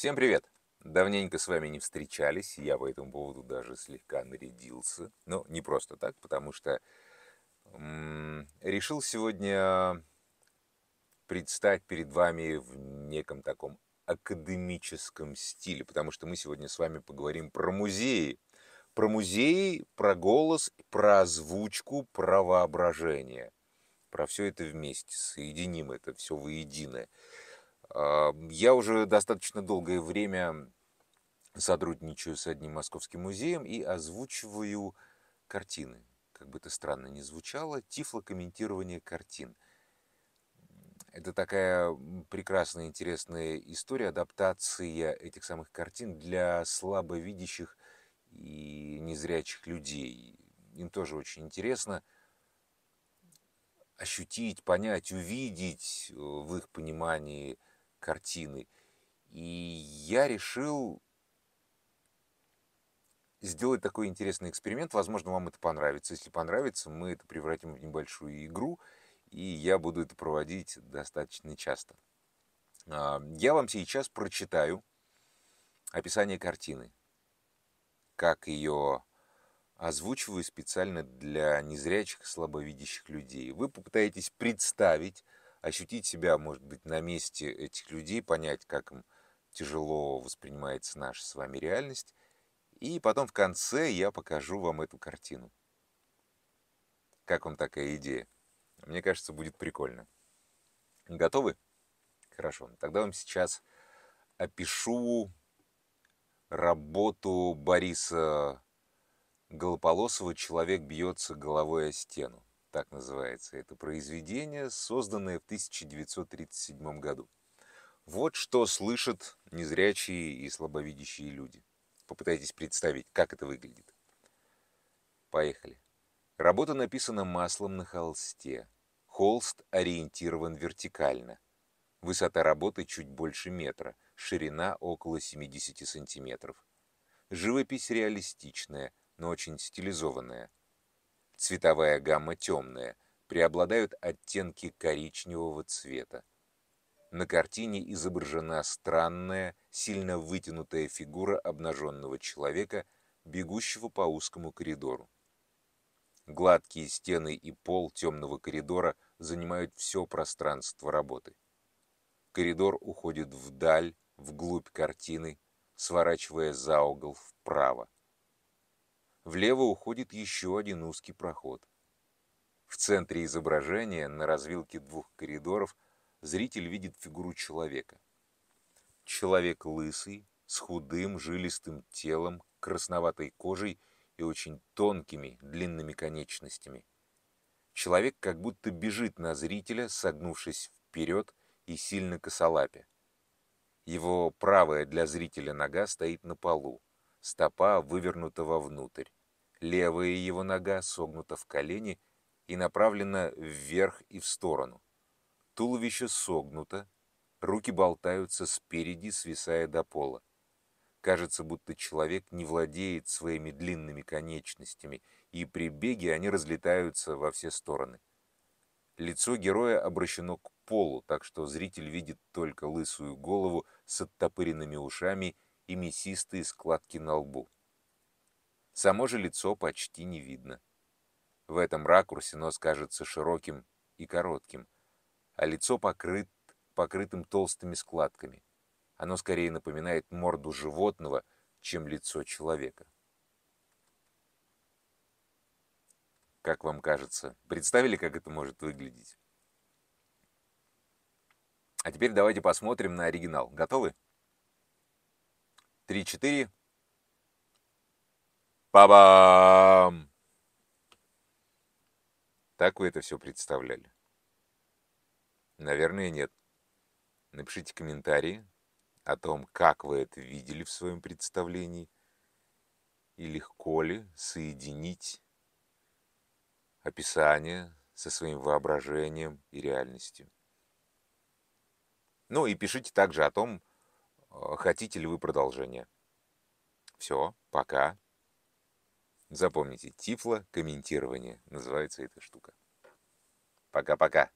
Всем привет! Давненько с вами не встречались, я по этому поводу даже слегка нарядился. Но ну, не просто так, потому что м -м, решил сегодня предстать перед вами в неком таком академическом стиле, потому что мы сегодня с вами поговорим про музеи. Про музеи, про голос, про озвучку, про воображение. Про все это вместе, соединим это все воедино. А, я уже достаточно долгое время сотрудничаю с одним московским музеем и озвучиваю картины. Как бы это странно ни звучало, тифлокомментирование картин. Это такая прекрасная, интересная история, адаптации этих самых картин для слабовидящих и незрячих людей. Им тоже очень интересно ощутить, понять, увидеть э, в их понимании – картины. И я решил сделать такой интересный эксперимент. Возможно, вам это понравится. Если понравится, мы это превратим в небольшую игру, и я буду это проводить достаточно часто. А, я вам сейчас прочитаю описание картины, как ее озвучиваю специально для незрячих, слабовидящих людей. Вы попытаетесь представить ощутить себя, может быть, на месте этих людей, понять, как им тяжело воспринимается наша с вами реальность. И потом в конце я покажу вам эту картину. Как вам такая идея? Мне кажется, будет прикольно. Готовы? Хорошо. Тогда вам сейчас опишу работу Бориса Голополосова «Человек бьется головой о стену» так называется это произведение, созданное в 1937 году. Вот что слышат незрячие и слабовидящие люди. Попытайтесь представить, как это выглядит. Поехали. Работа написана маслом на холсте. Холст ориентирован вертикально. Высота работы чуть больше метра, ширина около 70 сантиметров. Живопись реалистичная, но очень стилизованная – Цветовая гамма темная, преобладают оттенки коричневого цвета. На картине изображена странная, сильно вытянутая фигура обнаженного человека, бегущего по узкому коридору. Гладкие стены и пол темного коридора занимают все пространство работы. Коридор уходит вдаль, вглубь картины, сворачивая за угол вправо влево уходит еще один узкий проход. В центре изображения, на развилке двух коридоров, зритель видит фигуру человека. Человек лысый, с худым, жилистым телом, красноватой кожей и очень тонкими, длинными конечностями. Человек как будто бежит на зрителя, согнувшись вперед и сильно косолапя. Его правая для зрителя нога стоит на полу, стопа вывернута вовнутрь. Левая его нога согнута в колени и направлена вверх и в сторону. Туловище согнуто, руки болтаются спереди, свисая до пола. Кажется, будто человек не владеет своими длинными конечностями, и при беге они разлетаются во все стороны. Лицо героя обращено к полу, так что зритель видит только лысую голову с оттопыренными ушами и мясистые складки на лбу. Само же лицо почти не видно. В этом ракурсе нос кажется широким и коротким, а лицо покрыт, покрытым толстыми складками. Оно скорее напоминает морду животного, чем лицо человека. Как вам кажется, представили, как это может выглядеть? А теперь давайте посмотрим на оригинал. Готовы? Три, четыре. Па-бам! Так вы это все представляли? Наверное, нет. Напишите комментарии о том, как вы это видели в своем представлении, и легко ли соединить описание со своим воображением и реальностью. Ну и пишите также о том, э, хотите ли вы продолжение. Все, пока. Запомните, тифло комментирование называется эта штука. Пока-пока.